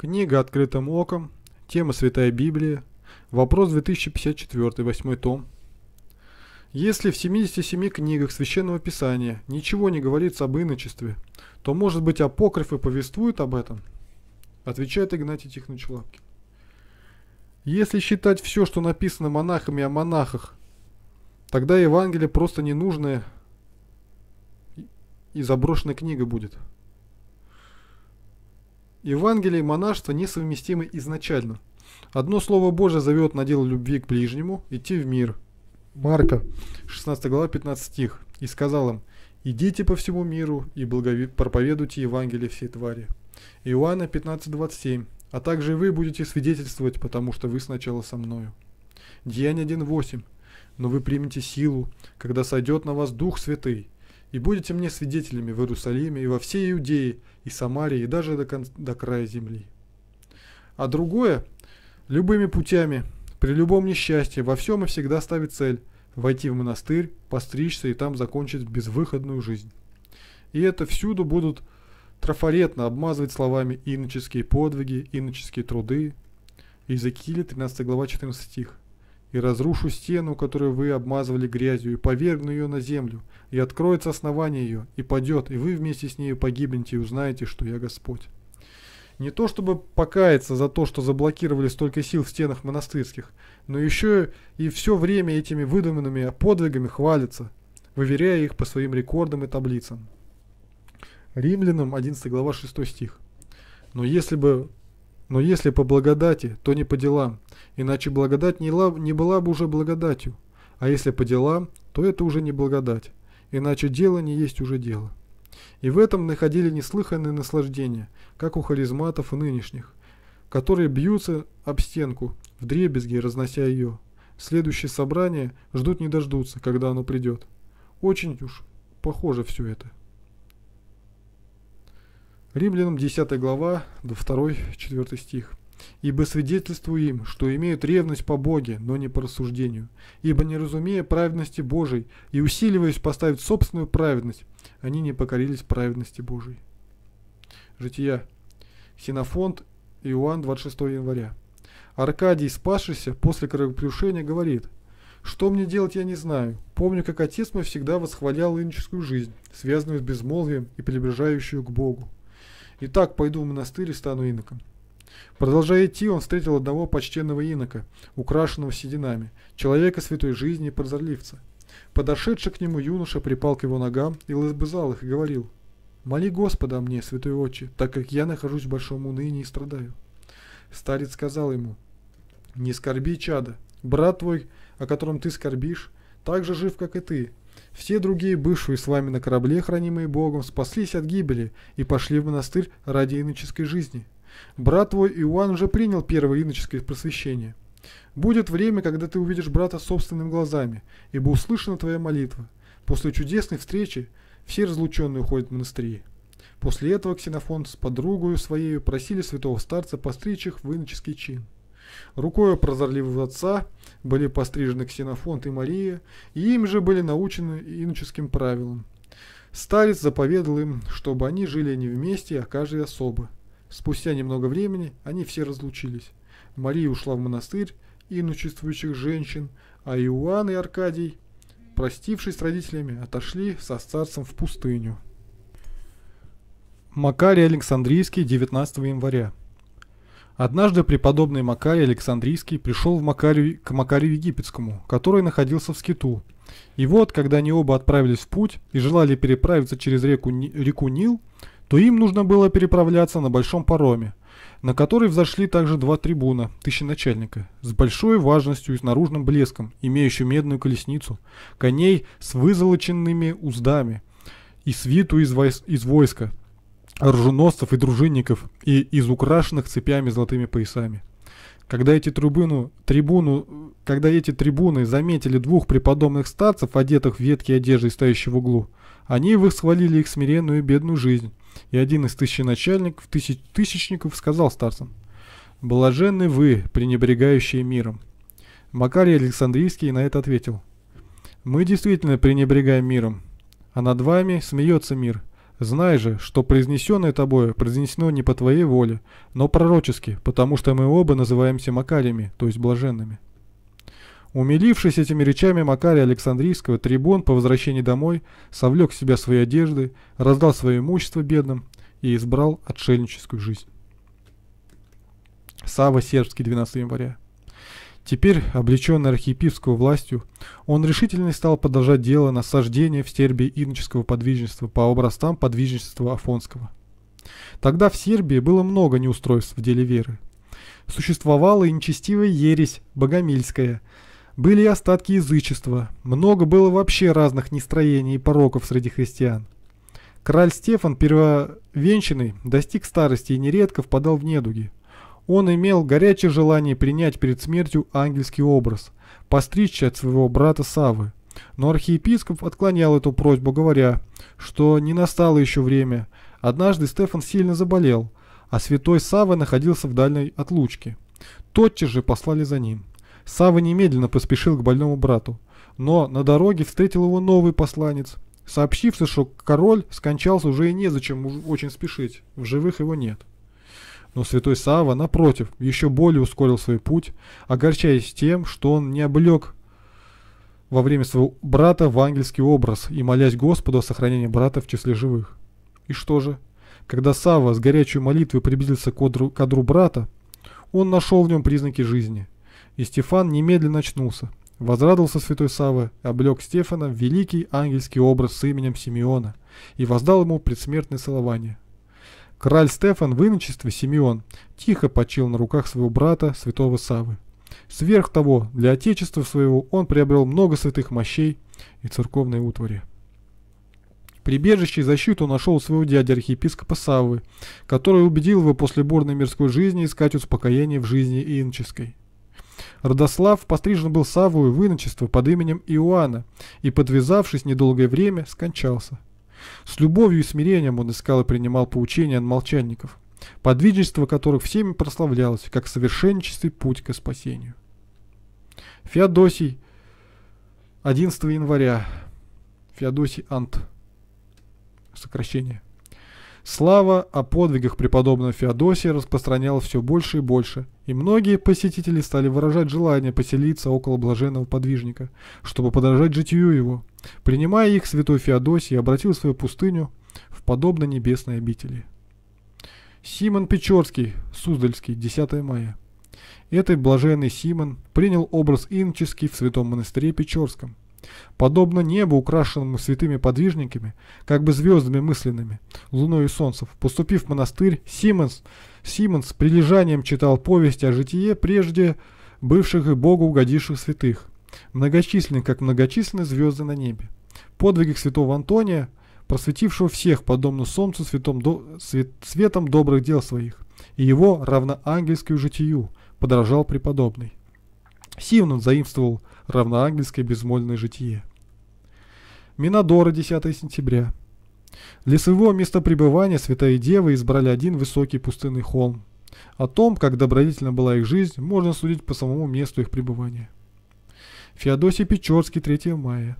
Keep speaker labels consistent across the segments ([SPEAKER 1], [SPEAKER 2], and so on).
[SPEAKER 1] Книга «Открытым оком», тема «Святая Библия», вопрос 2054, 8 том. Если в 77 книгах Священного Писания ничего не говорится об иночестве, то, может быть, апокрифы повествуют об этом? Отвечает Игнатий Тихонович Лапкин. Если считать все, что написано монахами о монахах, тогда Евангелие просто ненужная и заброшенная книга будет – Евангелие и монашество несовместимы изначально. Одно слово Божие зовет на дело любви к ближнему, идти в мир. Марка, 16 глава, 15 стих. «И сказал им, идите по всему миру и благови... проповедуйте Евангелие всей твари». Иоанна 15, 27. «А также и вы будете свидетельствовать, потому что вы сначала со мною». Деяние 1:8 «Но вы примете силу, когда сойдет на вас Дух Святый, и будете мне свидетелями в Иерусалиме и во всей Иудее и Самарии и даже до, кон- до края земли. А другое, любыми путями, при любом несчастье, во всем и всегда ставит цель – войти в монастырь, постричься и там закончить безвыходную жизнь. И это всюду будут трафаретно обмазывать словами иноческие подвиги, иноческие труды. Иезекииля 13 глава 14 стих и разрушу стену, которую вы обмазывали грязью, и повергну ее на землю, и откроется основание ее, и падет, и вы вместе с нею погибнете, и узнаете, что я Господь». Не то чтобы покаяться за то, что заблокировали столько сил в стенах монастырских, но еще и все время этими выдуманными подвигами хвалится, выверяя их по своим рекордам и таблицам. Римлянам 11 глава 6 стих. Но если бы но если по благодати, то не по делам, иначе благодать не, лав, не была бы уже благодатью. А если по делам, то это уже не благодать, иначе дело не есть уже дело. И в этом находили неслыханное наслаждение, как у харизматов и нынешних, которые бьются об стенку, в дребезги разнося ее. Следующее собрание ждут не дождутся, когда оно придет. Очень уж похоже все это. Римлянам 10 глава, 2, 4 стих. «Ибо свидетельствую им, что имеют ревность по Боге, но не по рассуждению. Ибо не разумея праведности Божией и усиливаясь поставить собственную праведность, они не покорились праведности Божией». Жития. Ксенофонт, Иоанн, 26 января. Аркадий, спасшийся после кровопрерушения, говорит – что мне делать, я не знаю. Помню, как отец мой всегда восхвалял иноческую жизнь, связанную с безмолвием и приближающую к Богу. Итак, пойду в монастырь и стану иноком. Продолжая идти, он встретил одного почтенного инока, украшенного сединами, человека святой жизни и прозорливца. Подошедший к нему юноша припал к его ногам и лобызал их и говорил, «Моли Господа о мне, святой отче, так как я нахожусь в большом унынии и страдаю». Старец сказал ему, «Не скорби, чада, брат твой, о котором ты скорбишь, так же жив, как и ты, все другие, бывшие с вами на корабле, хранимые Богом, спаслись от гибели и пошли в монастырь ради иноческой жизни. Брат твой Иоанн уже принял первое иноческое просвещение. Будет время, когда ты увидишь брата собственными глазами, ибо услышана твоя молитва. После чудесной встречи все разлученные уходят в монастыри. После этого Ксенофон с подругою своей просили святого старца постричь их в иноческий чин. Рукою прозорливого отца были пострижены Ксенофонт и Мария, и им же были научены иноческим правилам. Старец заповедал им, чтобы они жили не вместе, а каждый особо. Спустя немного времени они все разлучились. Мария ушла в монастырь иночествующих женщин, а Иоанн и Аркадий, простившись с родителями, отошли со старцем в пустыню. Макарий Александрийский, 19 января. Однажды преподобный Макарий Александрийский пришел в Макарию, к Макарию Египетскому, который находился в Скиту. И вот, когда они оба отправились в путь и желали переправиться через реку, реку Нил, то им нужно было переправляться на большом пароме, на который взошли также два трибуна, тысяченачальника, с большой важностью и с наружным блеском, имеющим медную колесницу, коней с вызолоченными уздами и свиту из, войс из войска – оруженосцев и дружинников и из украшенных цепями золотыми поясами. Когда эти трибуну, трибуну, когда эти трибуны заметили двух преподобных старцев, одетых в ветки одежды и стоящих в углу, они восхвалили их смиренную и бедную жизнь. И один из тысяченачальников, тысяч, тысячников сказал старцам, «Блаженны вы, пренебрегающие миром». Макарий Александрийский на это ответил, «Мы действительно пренебрегаем миром, а над вами смеется мир, Знай же, что произнесенное тобою произнесено не по твоей воле, но пророчески, потому что мы оба называемся макариями, то есть блаженными». Умилившись этими речами Макария Александрийского, трибун по возвращении домой совлек себя свои одежды, раздал свое имущество бедным и избрал отшельническую жизнь. Сава Сербский, 12 января. Теперь, облеченный архиепископской властью, он решительно стал продолжать дело насаждения в Сербии иноческого подвижничества по образцам подвижничества Афонского. Тогда в Сербии было много неустройств в деле веры. Существовала и нечестивая ересь, богомильская, были и остатки язычества, много было вообще разных нестроений и пороков среди христиан. Король Стефан, первовенчанный, достиг старости и нередко впадал в недуги – он имел горячее желание принять перед смертью ангельский образ, постричься от своего брата Савы. Но архиепископ отклонял эту просьбу, говоря, что не настало еще время. Однажды Стефан сильно заболел, а святой Сава находился в дальней отлучке. Тотчас же послали за ним. Сава немедленно поспешил к больному брату, но на дороге встретил его новый посланец, сообщивший, что король скончался уже и незачем очень спешить, в живых его нет но святой Сава, напротив, еще более ускорил свой путь, огорчаясь тем, что он не облег во время своего брата в ангельский образ и молясь Господу о сохранении брата в числе живых. И что же? Когда Сава с горячей молитвой приблизился к одру, к одру брата, он нашел в нем признаки жизни. И Стефан немедленно очнулся. Возрадовался святой Савы, облег Стефана в великий ангельский образ с именем Симеона и воздал ему предсмертное целование – Краль Стефан в иночестве Симеон тихо почил на руках своего брата, святого Савы. Сверх того, для отечества своего он приобрел много святых мощей и церковной утвари. Прибежище и защиту нашел у своего дяди архиепископа Саввы, который убедил его после бурной мирской жизни искать успокоение в жизни иноческой. Родослав пострижен был Саввою в иночество под именем Иоанна и, подвязавшись недолгое время, скончался. С любовью и смирением он искал и принимал поучения от молчанников, подвижничество которых всеми прославлялось, как совершенничество путь к спасению. Феодосий, 11 января, Феодосий Ант, сокращение. Слава о подвигах преподобного Феодосия распространялась все больше и больше – и многие посетители стали выражать желание поселиться около блаженного подвижника, чтобы подражать житию его. Принимая их, святой Феодосий обратил свою пустыню в подобно небесной обители. Симон Печорский, Суздальский, 10 мая. Этот блаженный Симон принял образ инческий в святом монастыре Печорском. Подобно небу, украшенному святыми подвижниками, как бы звездами мысленными, луной и солнцем, поступив в монастырь, Симонс – Симон с прилежанием читал повести о житии прежде бывших и Богу угодивших святых, многочисленных, как многочисленны звезды на небе. Подвиги святого Антония, просветившего всех, подобно солнцу светом, до, свет, светом добрых дел своих, и его, равно ангельскую житию, подражал преподобный. Симон заимствовал равноангельское безмольное житие. Минадора, 10 сентября. Для своего места пребывания святые девы избрали один высокий пустынный холм. О том, как добродетельна была их жизнь, можно судить по самому месту их пребывания. Феодосий Печорский, 3 мая.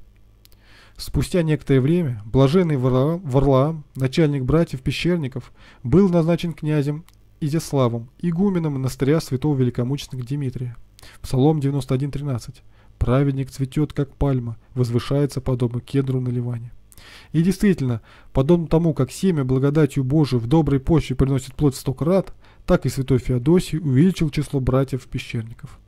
[SPEAKER 1] Спустя некоторое время блаженный Варлаам, начальник братьев-пещерников, был назначен князем Изяславом, игуменом монастыря святого великомученика Дмитрия. Псалом 91.13. «Праведник цветет, как пальма, возвышается подобно кедру на Ливане». И действительно, подобно тому, как семя благодатью Божию в доброй почве приносит плод сто крат, так и святой Феодосий увеличил число братьев-пещерников.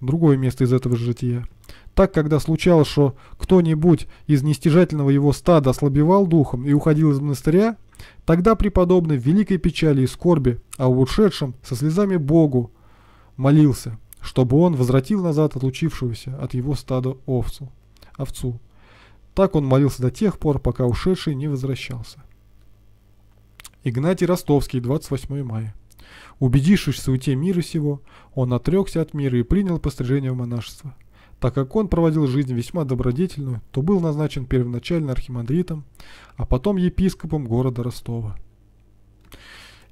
[SPEAKER 1] Другое место из этого же жития. Так, когда случалось, что кто-нибудь из нестяжательного его стада ослабевал духом и уходил из монастыря, тогда преподобный в великой печали и скорби, а ушедшем со слезами Богу молился, чтобы он возвратил назад отлучившегося от его стада овцу. овцу. Так он молился до тех пор, пока ушедший не возвращался. Игнатий Ростовский, 28 мая. Убедившись в суете мира сего, он отрекся от мира и принял пострижение в монашество. Так как он проводил жизнь весьма добродетельную, то был назначен первоначально архимандритом, а потом епископом города Ростова.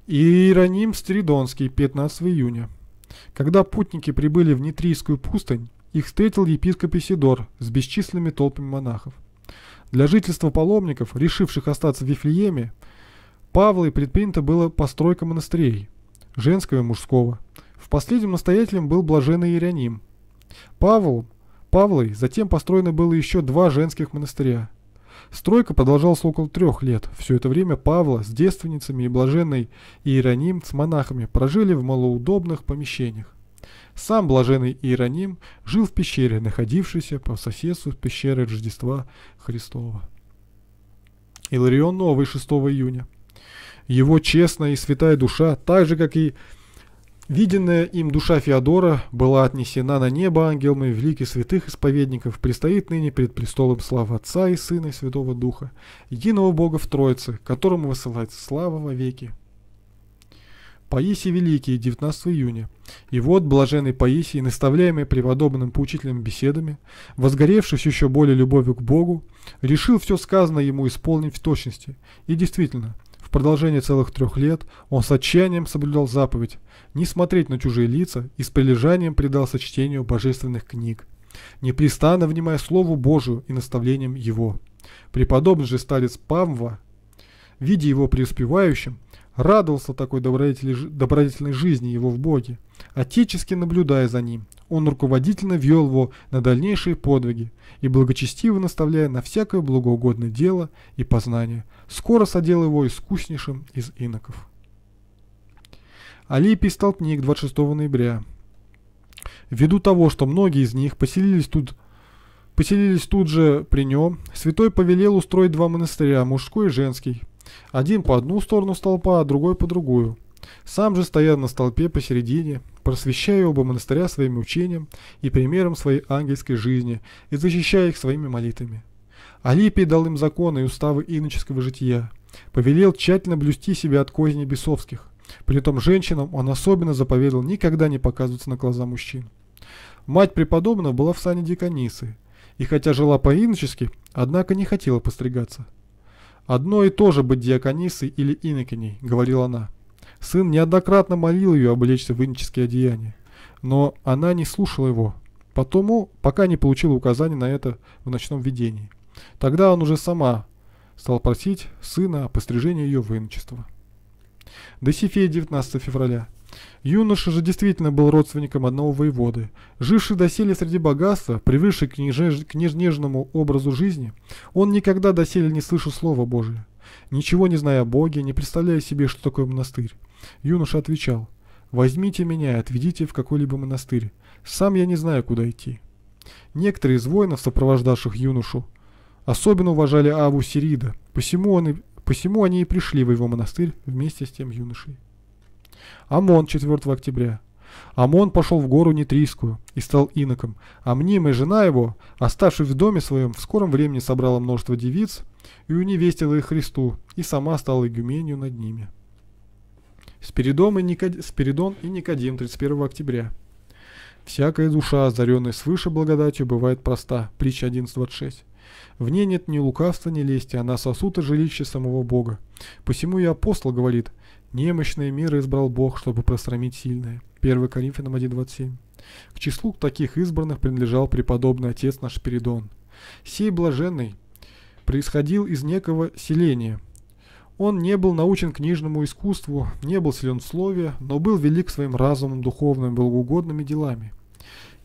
[SPEAKER 1] Иероним Стридонский, 15 июня. Когда путники прибыли в Нитрийскую пустынь, их встретил епископ Исидор с бесчисленными толпами монахов. Для жительства паломников, решивших остаться в Вифлееме, Павлой предпринято было постройка монастырей, женского и мужского. В последнем настоятелем был блаженный Иероним. Павлу, Павлой затем построено было еще два женских монастыря. Стройка продолжалась около трех лет. Все это время Павла с девственницами и блаженной Иероним с монахами прожили в малоудобных помещениях. Сам блаженный Иероним жил в пещере, находившейся по соседству с пещерой Рождества Христова. Иларион Новый, 6 июня. Его честная и святая душа, так же, как и виденная им душа Феодора, была отнесена на небо ангелами великих святых исповедников, предстоит ныне пред престолом славы Отца и Сына и Святого Духа, единого Бога в Троице, которому высылается слава во веки. Паисий Великий, 19 июня. И вот блаженный Паисий, наставляемый преподобным поучительным беседами, возгоревшись еще более любовью к Богу, решил все сказанное ему исполнить в точности. И действительно, в продолжение целых трех лет он с отчаянием соблюдал заповедь не смотреть на чужие лица и с прилежанием предался чтению божественных книг, непрестанно внимая Слову Божию и наставлениям Его. Преподобный же старец Павва, видя его преуспевающим, радовался такой добродетельной жизни его в Боге, отечески наблюдая за ним. Он руководительно вел его на дальнейшие подвиги и благочестиво наставляя на всякое благоугодное дело и познание, скоро содел его искуснейшим из иноков. Алипий Столпник, 26 ноября. Ввиду того, что многие из них поселились тут поселились тут же при нем, святой повелел устроить два монастыря, мужской и женский, один по одну сторону столпа, а другой по другую. Сам же стоял на столпе посередине, просвещая оба монастыря своим учением и примером своей ангельской жизни и защищая их своими молитвами. Алипий дал им законы и уставы иноческого жития, повелел тщательно блюсти себя от козни бесовских. При том женщинам он особенно заповедал никогда не показываться на глаза мужчин. Мать преподобного была в сане деканисы, и хотя жила по-иночески, однако не хотела постригаться – «Одно и то же быть диаконисой или инокиней», — говорила она. Сын неоднократно молил ее облечься в инические одеяния, но она не слушала его, потому пока не получила указания на это в ночном видении. Тогда он уже сама стал просить сына о пострижении ее в иночество. Досифея, 19 февраля Юноша же действительно был родственником одного воеводы, живший доселе среди богатства, привыкший к, неже... образу жизни, он никогда доселе не слышал слова Божия. Ничего не зная о Боге, не представляя себе, что такое монастырь. Юноша отвечал, «Возьмите меня и отведите в какой-либо монастырь. Сам я не знаю, куда идти». Некоторые из воинов, сопровождавших юношу, особенно уважали Аву Сирида, посему, он и, посему они и пришли в его монастырь вместе с тем юношей. ОМОН 4 октября. ОМОН пошел в гору Нитрийскую и стал иноком, а мнимая жена его, оставшись в доме своем, в скором времени собрала множество девиц и уневестила их Христу, и сама стала игуменью над ними. Спиридон и, Никодим, Спиридон и Никодим 31 октября. Всякая душа, озаренная свыше благодатью, бывает проста. Притча 11.26. В ней нет ни лукавства, ни лести, она сосуд и жилище самого Бога. Посему и апостол говорит – Немощные меры избрал Бог, чтобы посрамить сильное. 1 Коринфянам 1.27. К числу таких избранных принадлежал преподобный отец наш Передон. Сей блаженный происходил из некого селения. Он не был научен книжному искусству, не был силен в слове, но был велик своим разумом, духовным, благоугодными делами.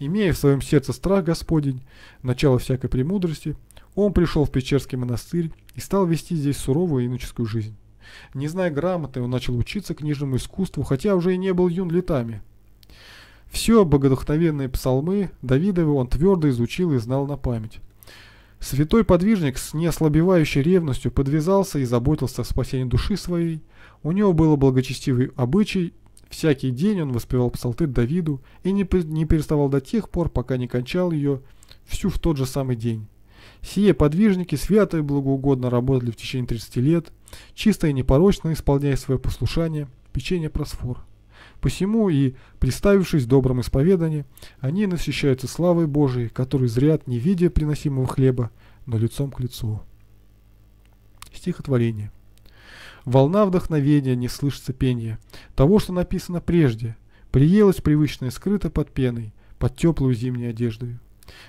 [SPEAKER 1] Имея в своем сердце страх Господень, начало всякой премудрости, он пришел в Печерский монастырь и стал вести здесь суровую иноческую жизнь. Не зная грамоты, он начал учиться книжному искусству, хотя уже и не был юн летами. Все богодухновенные псалмы Давидовы он твердо изучил и знал на память. Святой подвижник с неослабевающей ревностью подвязался и заботился о спасении души своей. У него было благочестивый обычай, всякий день он воспевал псалты Давиду и не переставал до тех пор, пока не кончал ее всю в тот же самый день. Сие подвижники свято и благоугодно работали в течение 30 лет, чисто и непорочно исполняя свое послушание, печенье просфор. Посему и, представившись в добром исповедании, они насыщаются славой Божией, которую зрят, не видя приносимого хлеба, но лицом к лицу. Стихотворение. Волна вдохновения не слышится пения того, что написано прежде, приелось привычное скрыто под пеной, под теплую зимней одеждой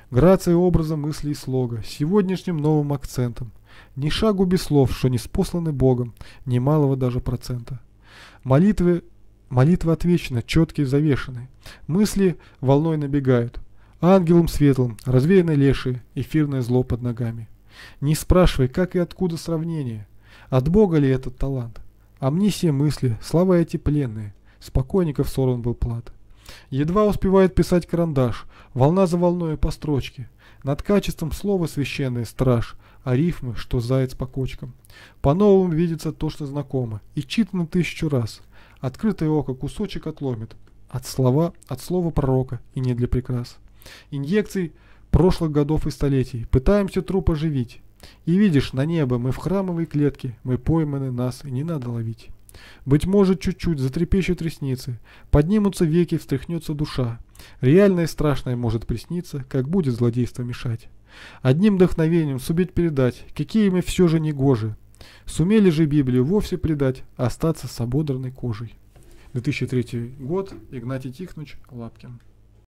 [SPEAKER 1] грацией образа мысли и слога, сегодняшним новым акцентом. Ни шагу без слов, что не спосланы Богом, ни малого даже процента. Молитвы, молитва отвечена, четкие завешены. Мысли волной набегают. Ангелом светлым, развеянной лешие, эфирное зло под ногами. Не спрашивай, как и откуда сравнение. От Бога ли этот талант? Амнисия мысли, слова эти пленные. Спокойников сорван был плат. Едва успевает писать карандаш, волна за волною по строчке. Над качеством слова священный страж, а рифмы, что заяц по кочкам. По-новому видится то, что знакомо, и читано тысячу раз. Открытое око кусочек отломит. От слова, от слова пророка, и не для прикрас. Инъекций прошлых годов и столетий. Пытаемся труп оживить. И видишь, на небо мы в храмовой клетке, мы пойманы, нас и не надо ловить. Быть может, чуть-чуть затрепещут ресницы, поднимутся веки, встряхнется душа. Реальное и страшное может присниться, как будет злодейство мешать. Одним вдохновением суметь передать, какие мы все же негожи. Сумели же Библию вовсе предать, остаться с ободранной кожей. 2003 год, Игнатий Тихонович Лапкин.